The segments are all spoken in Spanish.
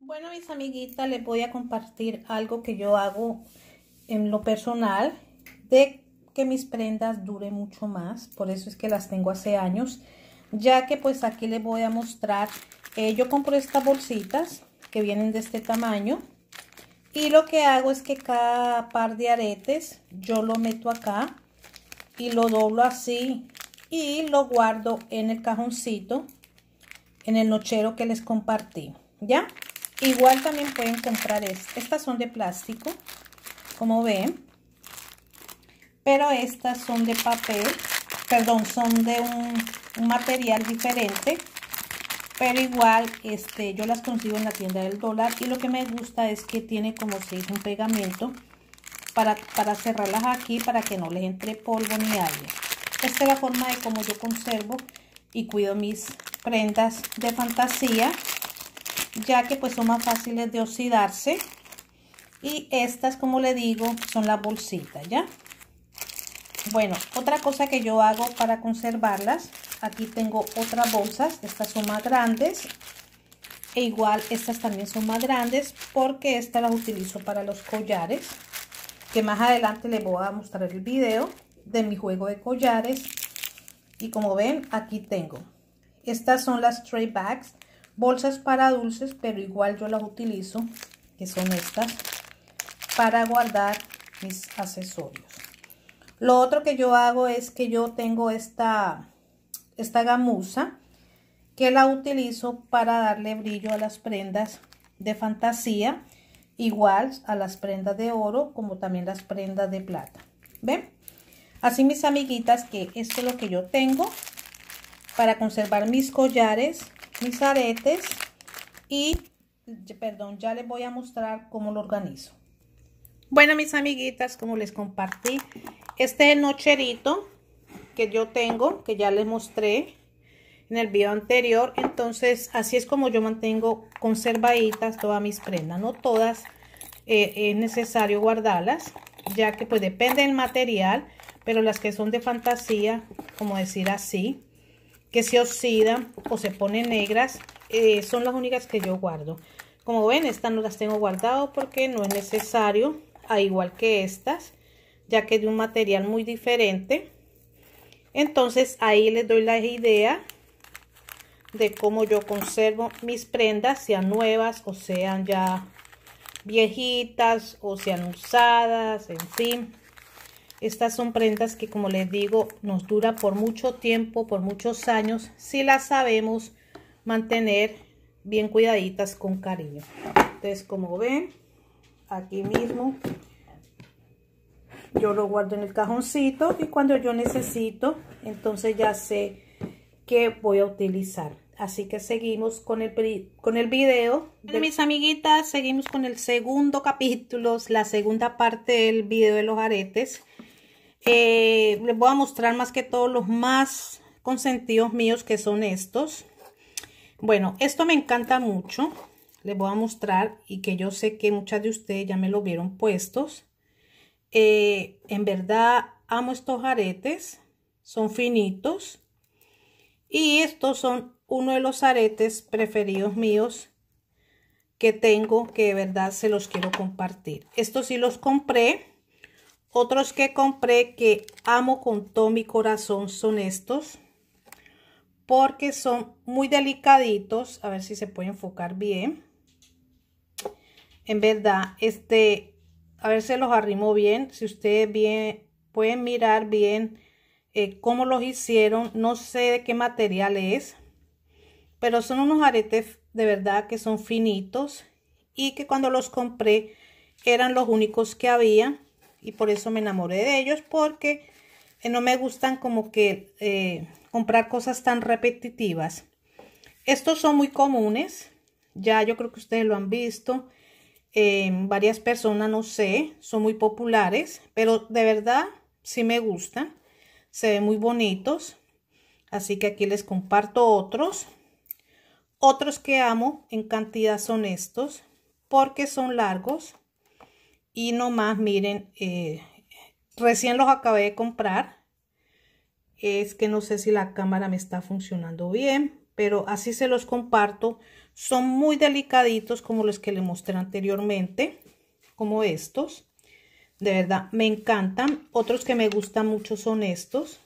Bueno, mis amiguitas, les voy a compartir algo que yo hago en lo personal de que mis prendas duren mucho más. Por eso es que las tengo hace años. Ya que pues aquí les voy a mostrar. Eh, yo compro estas bolsitas que vienen de este tamaño. Y lo que hago es que cada par de aretes yo lo meto acá y lo doblo así y lo guardo en el cajoncito, en el nochero que les compartí, ¿ya? Igual también pueden comprar estas. Estas son de plástico, como ven. Pero estas son de papel, perdón, son de un, material diferente. Pero igual este, yo las consigo en la tienda del dólar. Y lo que me gusta es que tiene como si dice un pegamento para, para cerrarlas aquí para que no les entre polvo ni aire. Esta es la forma de cómo yo conservo y cuido mis prendas de fantasía ya que pues son más fáciles de oxidarse. Y estas, como le digo, son las bolsitas, ¿ya? Bueno, otra cosa que yo hago para conservarlas, aquí tengo otras bolsas, estas son más grandes. E igual estas también son más grandes porque estas las utilizo para los collares. Que más adelante les voy a mostrar el video de mi juego de collares. Y como ven, aquí tengo. Estas son las tray bags bolsas para dulces, pero igual yo las utilizo, que son estas, para guardar mis accesorios. Lo otro que yo hago es que yo tengo esta, esta gamuza, que la utilizo para darle brillo a las prendas de fantasía, igual a las prendas de oro, como también las prendas de plata. ¿Ven? Así mis amiguitas que esto es lo que yo tengo para conservar mis collares mis aretes y, perdón, ya les voy a mostrar cómo lo organizo. Bueno, mis amiguitas, como les compartí, este nocherito que yo tengo, que ya les mostré en el video anterior. Entonces, así es como yo mantengo conservaditas todas mis prendas. No todas eh, es necesario guardarlas, ya que pues depende del material, pero las que son de fantasía, como decir así, que se oxidan o se ponen negras, eh, son las únicas que yo guardo. Como ven, estas no las tengo guardado porque no es necesario, a igual que estas, ya que de un material muy diferente. Entonces ahí les doy la idea de cómo yo conservo mis prendas, sean nuevas o sean ya viejitas o sean usadas, en fin. Estas son prendas que, como les digo, nos dura por mucho tiempo, por muchos años, si las sabemos mantener bien cuidaditas con cariño. Entonces, como ven, aquí mismo yo lo guardo en el cajoncito y cuando yo necesito, entonces ya sé que voy a utilizar. Así que seguimos con el, con el video. De... Mis amiguitas, seguimos con el segundo capítulo, la segunda parte del video de los aretes. Eh, les voy a mostrar más que todos los más consentidos míos que son estos. Bueno, esto me encanta mucho. Les voy a mostrar y que yo sé que muchas de ustedes ya me lo vieron puestos. Eh, en verdad amo estos aretes. Son finitos. Y estos son uno de los aretes preferidos míos que tengo que de verdad se los quiero compartir. Estos sí los compré otros que compré que amo con todo mi corazón son estos. Porque son muy delicaditos. A ver si se puede enfocar bien. En verdad, este, a ver si los arrimo bien. Si ustedes bien, pueden mirar bien eh, cómo los hicieron. No sé de qué material es. Pero son unos aretes de verdad que son finitos. Y que cuando los compré eran los únicos que había y por eso me enamoré de ellos porque eh, no me gustan como que eh, comprar cosas tan repetitivas. Estos son muy comunes, ya yo creo que ustedes lo han visto. en em, varias personas, no sé, son muy populares, pero de verdad sí me gustan. Se ven muy bonitos. Así que aquí les comparto otros. Otros que amo en cantidad son estos, porque son largos y más, miren eh, recién los acabé de comprar es que no sé si la cámara me está funcionando bien pero así se los comparto son muy delicaditos como los que les mostré anteriormente como estos de verdad me encantan otros que me gustan mucho son estos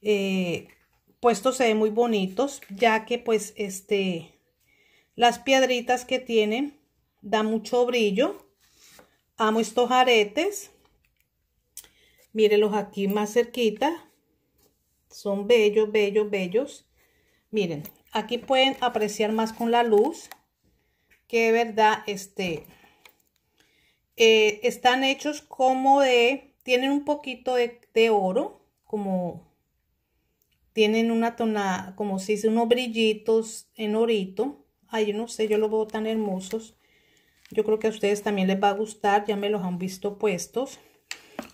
eh, puestos se ven muy bonitos ya que pues este las piedritas que tienen da mucho brillo Amo estos aretes. Mírenlos aquí más cerquita. Son bellos, bellos, bellos. Miren, aquí pueden apreciar más con la luz que de verdad este, eh, están hechos como de, tienen un poquito de, oro, como tienen una tonada, como si dice, unos brillitos en orito. Ay, no sé, yo los veo tan hermosos. Yo creo que a ustedes también les va a gustar, ya me los han visto puestos.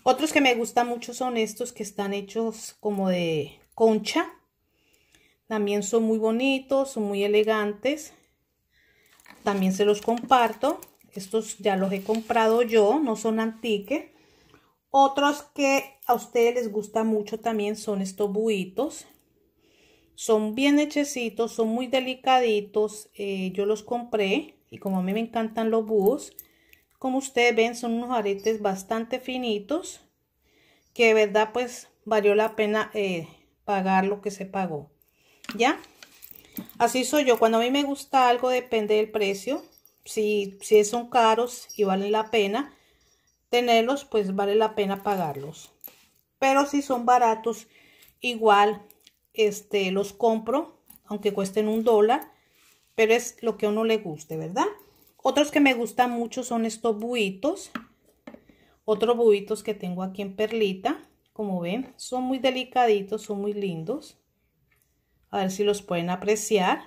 Otros que me gustan mucho son estos que están hechos como de concha. También son muy bonitos, son muy elegantes. También se los comparto. Estos ya los he comprado yo, no son antique. Otros que a ustedes les gusta mucho también son estos buitos. Son bien hechecitos, son muy delicaditos. Eh, yo los compré y como a mí me encantan los búhos, como ustedes ven, son unos aretes bastante finitos que de verdad pues valió la pena eh, pagar lo que se pagó. ¿Ya? Así soy yo. Cuando a mí me gusta algo depende del precio. Si, si son caros y valen la pena tenerlos, pues vale la pena pagarlos. Pero si son baratos, igual este, los compro, aunque cuesten un dólar pero es lo que a uno le guste, ¿verdad? Otros que me gustan mucho son estos buitos, otros buitos que tengo aquí en perlita, como ven, son muy delicaditos, son muy lindos. A ver si los pueden apreciar.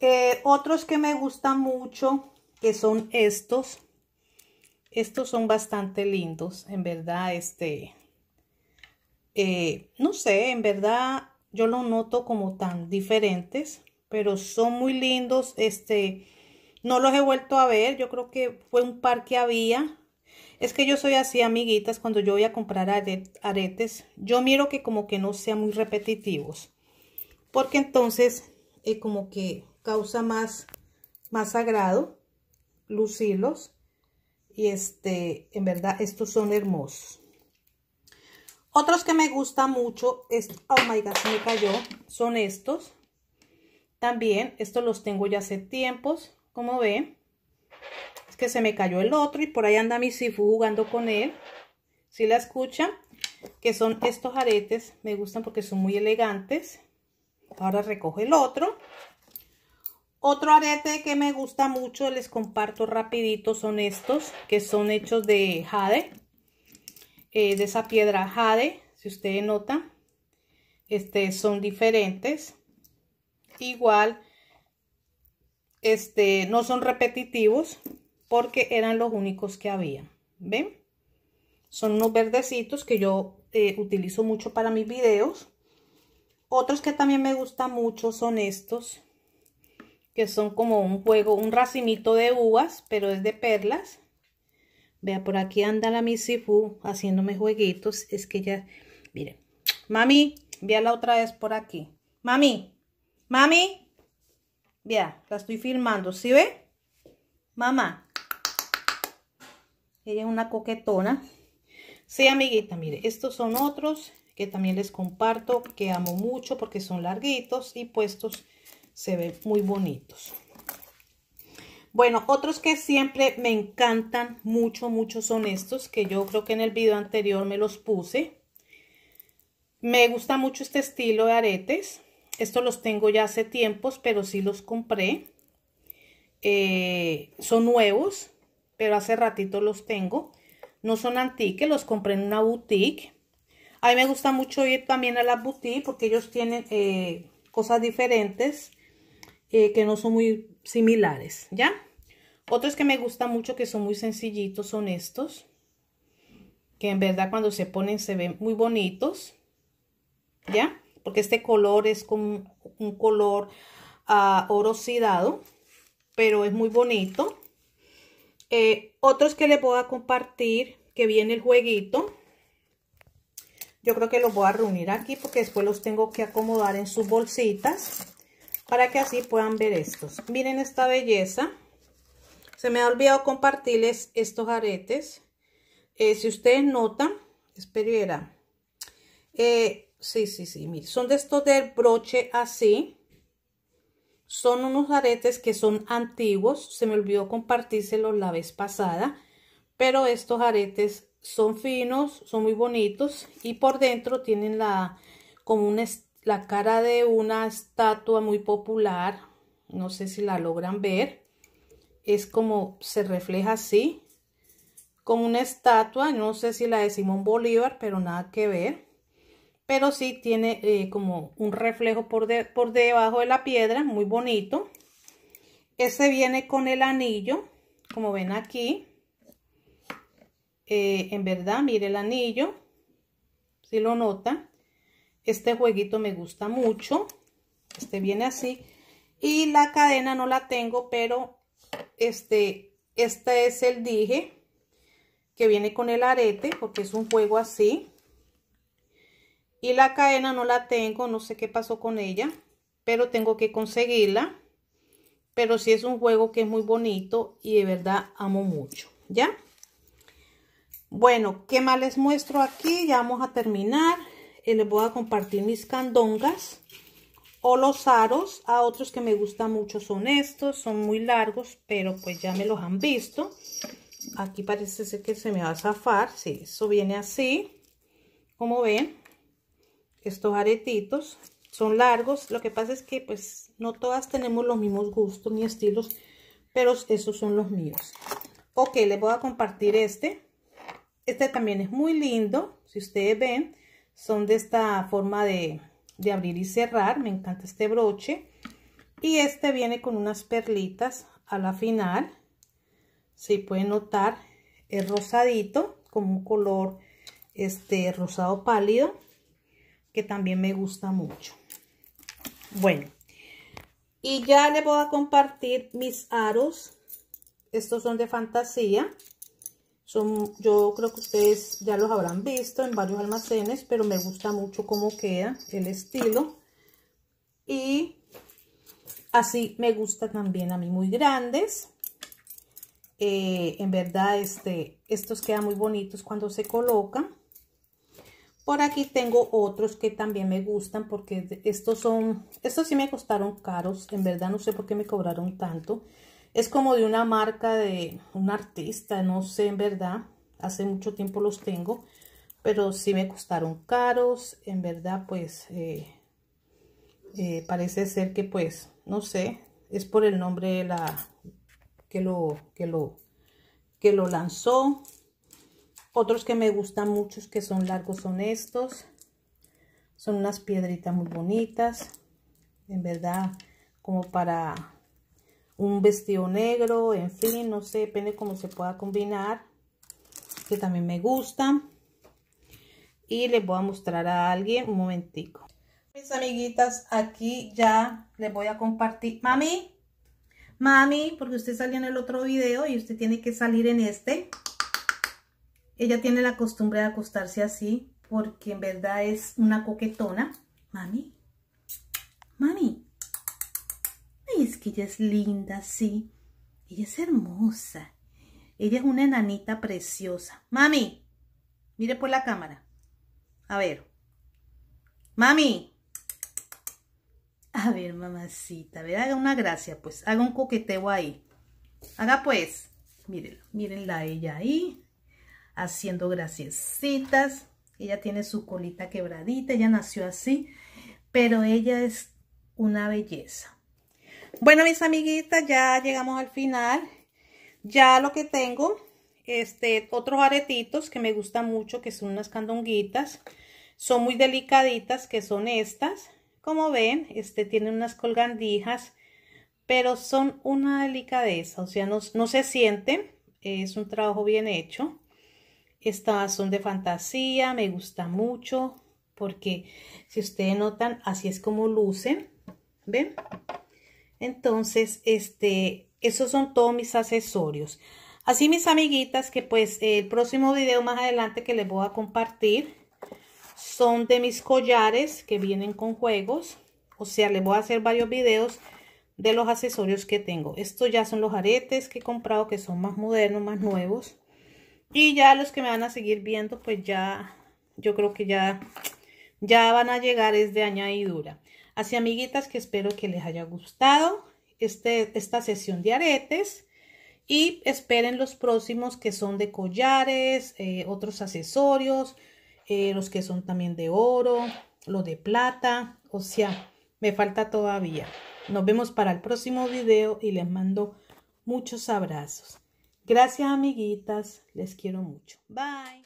Eh, otros que me gustan mucho, que son estos. Estos son bastante lindos, en verdad, este, eh, no sé, en verdad yo lo noto como tan diferentes pero son muy lindos. Este, no los he vuelto a ver. Yo creo que fue un par que había. Es que yo soy así, amiguitas, cuando yo voy a comprar aretes, yo miro que como que no sean muy repetitivos. Porque entonces eh, como que causa más, más agrado lucirlos. Y este, en verdad, estos son hermosos. Otros que me gusta mucho, es, oh my god, se me cayó, son estos. También, estos los tengo ya hace tiempos, como ven. Es que se me cayó el otro y por ahí anda mi Sifu jugando con él. Si la escuchan, que son estos aretes, me gustan porque son muy elegantes. Ahora recojo el otro. Otro arete que me gusta mucho, les comparto rapidito, son estos, que son hechos de jade, eh, de esa piedra jade, si ustedes notan. Este, son diferentes igual, este, no son repetitivos porque eran los únicos que había. ¿Ven? Son unos verdecitos que yo eh, utilizo mucho para mis videos. Otros que también me gustan mucho son estos, que son como un juego, un racimito de uvas, pero es de perlas. Vea, por aquí anda la Missy haciéndome jueguitos. Es que ya, miren, mami, la otra vez por aquí. Mami, Mami, ya la estoy filmando, ¿sí ve? Mamá. Ella es una coquetona. Sí, amiguita, mire, estos son otros que también les comparto, que amo mucho porque son larguitos y puestos se ven muy bonitos. Bueno, otros que siempre me encantan mucho, mucho son estos, que yo creo que en el video anterior me los puse. Me gusta mucho este estilo de aretes. Esto los tengo ya hace tiempos, pero sí los compré. Eh, son nuevos, pero hace ratito los tengo. No son antiques, los compré en una boutique. A mí me gusta mucho ir también a la boutique porque ellos tienen eh, cosas diferentes eh, que no son muy similares, ¿ya? Otros que me gustan mucho que son muy sencillitos son estos. Que en verdad cuando se ponen se ven muy bonitos, ¿ya? porque este color es como un color ah, orosidado, pero es muy bonito. Eh, otros que les voy a compartir, que viene el jueguito. Yo creo que los voy a reunir aquí porque después los tengo que acomodar en sus bolsitas para que así puedan ver estos. Miren esta belleza. Se me ha olvidado compartirles estos aretes. Eh, si ustedes notan, espera, eh, Sí, sí, sí, son de estos del broche así. Son unos aretes que son antiguos, se me olvidó compartírselos la vez pasada, pero estos aretes son finos, son muy bonitos y por dentro tienen la, como la cara de una estatua muy popular, no sé si la logran ver, es como se refleja así, con una estatua, no sé si la de Simón Bolívar, pero nada que ver pero sí tiene eh, como un reflejo por, debajo de la piedra, muy bonito. Este viene con el anillo, como ven aquí. Eh, en verdad, mire el anillo, si lo nota. Este jueguito me gusta mucho. Este viene así. Y la cadena no la tengo, pero este, este es el dije que viene con el arete, porque es un juego así y la cadena no la tengo no sé qué pasó con ella pero tengo que conseguirla pero sí es un juego que es muy bonito y de verdad amo mucho ya bueno qué más les muestro aquí ya vamos a terminar eh, les voy a compartir mis candongas o los aros a otros que me gustan mucho son estos son muy largos pero pues ya me los han visto aquí parece ser que se me va a zafar sí eso viene así como ven estos aretitos. Son largos, lo que pasa es que pues no todas tenemos los mismos gustos ni estilos, pero esos son los míos. Ok, les voy a compartir este. Este también es muy lindo, si ustedes ven, son de esta forma de, abrir y cerrar. Me encanta este broche. Y este viene con unas perlitas a la final. Si pueden notar, es rosadito, como un color este rosado pálido que también me gusta mucho. Bueno, y ya les voy a compartir mis aros. Estos son de fantasía. Son, yo creo que ustedes ya los habrán visto en varios almacenes, pero me gusta mucho cómo queda el estilo. Y así me gusta también a mí, muy grandes. Eh, en verdad, este, estos quedan muy bonitos cuando se colocan. Por aquí tengo otros que también me gustan porque estos son, estos sí me costaron caros, en verdad no sé por qué me cobraron tanto. Es como de una marca de un artista, no sé en verdad, hace mucho tiempo los tengo, pero sí me costaron caros, en verdad pues eh, eh, parece ser que pues, no sé, es por el nombre de la que lo, que lo, que lo lanzó, otros que me gustan muchos que son largos son estos. Son unas piedritas muy bonitas. En verdad, como para un vestido negro, en fin, no sé, depende cómo se pueda combinar. Que también me gustan. Y les voy a mostrar a alguien un momentico. Mis amiguitas, aquí ya les voy a compartir. Mami, mami, porque usted salió en el otro video y usted tiene que salir en este. Ella tiene la costumbre de acostarse así porque en verdad es una coquetona. Mami, mami, es que ella es linda, sí. Ella es hermosa. Ella es una enanita preciosa. Mami, mire por la cámara. A ver. Mami. A ver, mamacita. A ver, haga una gracia, pues. Haga un coqueteo ahí. Haga, pues. Mírenla, mírenla ella ahí haciendo graciecitas. Ella tiene su colita quebradita, ella nació así, pero ella es una belleza. Bueno, mis amiguitas, ya llegamos al final. Ya lo que tengo, este, otros aretitos que me gustan mucho, que son unas candonguitas. Son muy delicaditas, que son estas. Como ven, este tiene unas colgandijas, pero son una delicadeza, o sea, no, no se siente Es un trabajo bien hecho. Estas son de fantasía, me gusta mucho porque si ustedes notan, así es como lucen, ¿ven? Entonces, este, esos son todos mis accesorios. Así mis amiguitas, que pues el próximo video más adelante que les voy a compartir son de mis collares que vienen con juegos. O sea, les voy a hacer varios videos de los accesorios que tengo. Estos ya son los aretes que he comprado que son más modernos, más nuevos. Y ya los que me van a seguir viendo, pues ya, yo creo que ya, ya van a llegar es de añadidura. Así amiguitas que espero que les haya gustado este, esta sesión de aretes. Y esperen los próximos que son de collares, eh, otros accesorios, eh, los que son también de oro, los de plata. O sea, me falta todavía. Nos vemos para el próximo video y les mando muchos abrazos. Gracias amiguitas, les quiero mucho. Bye.